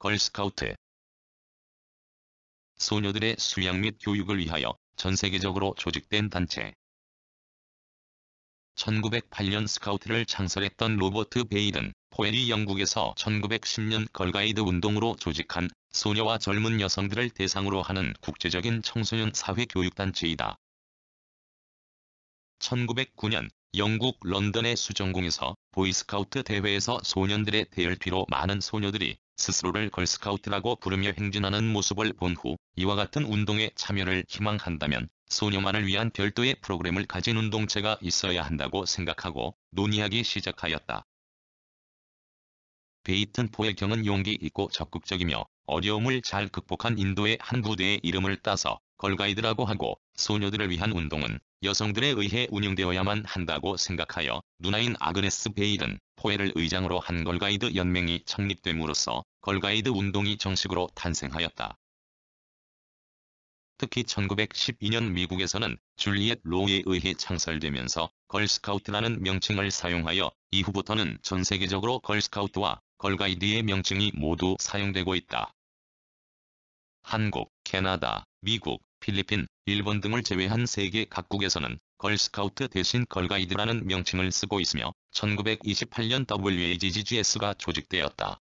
걸스카우트 소녀들의 수양 및 교육을 위하여 전 세계적으로 조직된 단체 1908년 스카우트를 창설했던 로버트 베일은 포엘이 영국에서 1910년 걸가이드 운동으로 조직한 소녀와 젊은 여성들을 대상으로 하는 국제적인 청소년 사회 교육단체이다. 1909년 영국 런던의 수정공에서 보이스카우트 대회에서 소년들의 대열피로 많은 소녀들이 스스로를 걸스카우트라고 부르며 행진하는 모습을 본 후 이와 같은 운동에 참여를 희망한다면 소녀만을 위한 별도의 프로그램을 가진 운동체가 있어야 한다고 생각하고 논의하기 시작하였다. 베이튼포의 경은 용기 있고 적극적이며 어려움을 잘 극복한 인도의 한 부대의 이름을 따서 걸가이드라고 하고 소녀들을 위한 운동은 여성들에 의해 운영되어야만 한다고 생각하여 누나인 아그네스 베일은 포에를 의장으로 한 걸가이드 연맹이 창립됨으로써 걸가이드 운동이 정식으로 탄생하였다. 특히 1912년 미국에서는 줄리엣 로에 의해 창설되면서 걸스카우트라는 명칭을 사용하여 이후부터는 전 세계적으로 걸스카우트와 걸가이드의 명칭이 모두 사용되고 있다. 한국, 캐나다, 미국, 필리핀, 일본 등을 제외한 세계 각국에서는 걸스카우트 대신 걸가이드라는 명칭을 쓰고 있으며 1928년 WAGGGS가 조직되었다.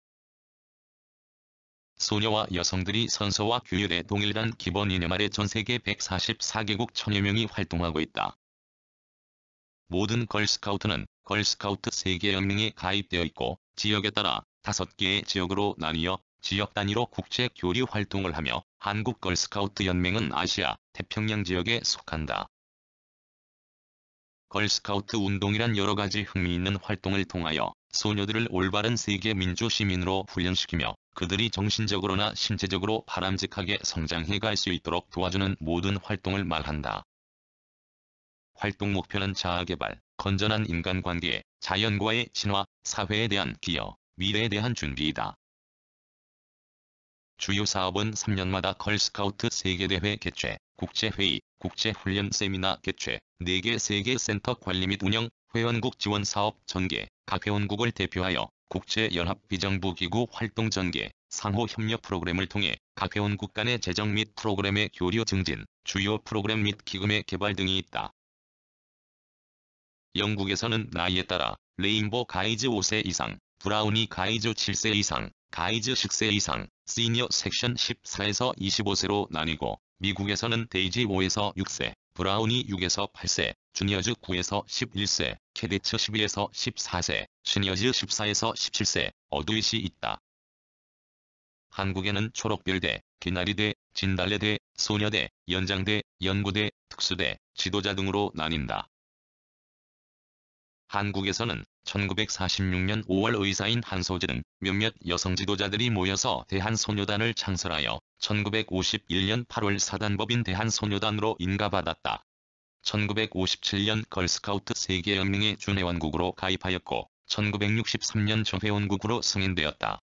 소녀와 여성들이 선서와 규율에 동일한 기본 이념 아래 전 세계 144개국 천여 명이 활동하고 있다. 모든 걸스카우트는 걸스카우트 세계연맹에 가입되어 있고 지역에 따라 5개의 지역으로 나뉘어 지역 단위로 국제 교류 활동을 하며 한국 걸스카우트 연맹은 아시아 태평양 지역에 속한다. 걸스카우트 운동이란 여러 가지 흥미있는 활동을 통하여 소녀들을 올바른 세계 민주 시민으로 훈련시키며 그들이 정신적으로나 신체적으로 바람직하게 성장해 갈 수 있도록 도와주는 모든 활동을 말한다. 활동 목표는 자아개발, 건전한 인간관계, 자연과의 친화, 사회에 대한 기여, 미래에 대한 준비이다. 주요 사업은 3년마다 걸스카우트 세계대회 개최, 국제회의, 국제훈련 세미나 개최, 4개 세계센터 관리 및 운영, 회원국 지원 사업 전개, 각 회원국을 대표하여 국제연합 비정부기구 활동 전개, 상호 협력 프로그램을 통해 각 회원국 간의 재정 및 프로그램의 교류 증진, 주요 프로그램 및 기금의 개발 등이 있다. 영국에서는 나이에 따라 레인보 가이즈 5세 이상, 브라우니 가이즈 7세 이상, 가이즈 6세 이상, 시니어 섹션 14에서 25세로 나뉘고 미국에서는 데이지 5에서 6세, 브라우니 6에서 8세, 주니어즈 9에서 11세, 캐디츠 12에서 14세, 시니어즈 14에서 17세, 어두이시 있다. 한국에는 초록별대, 기나리대 진달래대, 소녀대, 연장대, 연구대, 특수대, 지도자 등으로 나뉜다. 한국에서는 1946년 5월 의사인 한소지등 몇몇 여성 지도자들이 모여서 대한소녀단을 창설하여 1951년 8월 사단법인 대한소녀단으로 인가받았다. 1957년 걸스카우트 세계연맹의 준회원국으로 가입하였고 1963년 전회원국으로 승인되었다.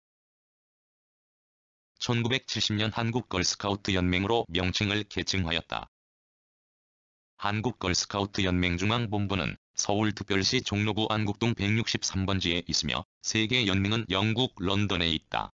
1970년 한국걸스카우트연맹으로 명칭을 개칭하였다. 한국걸스카우트연맹 중앙본부는 서울특별시 종로구 안국동 163번지에 있으며 세계연맹은 영국 런던에 있다.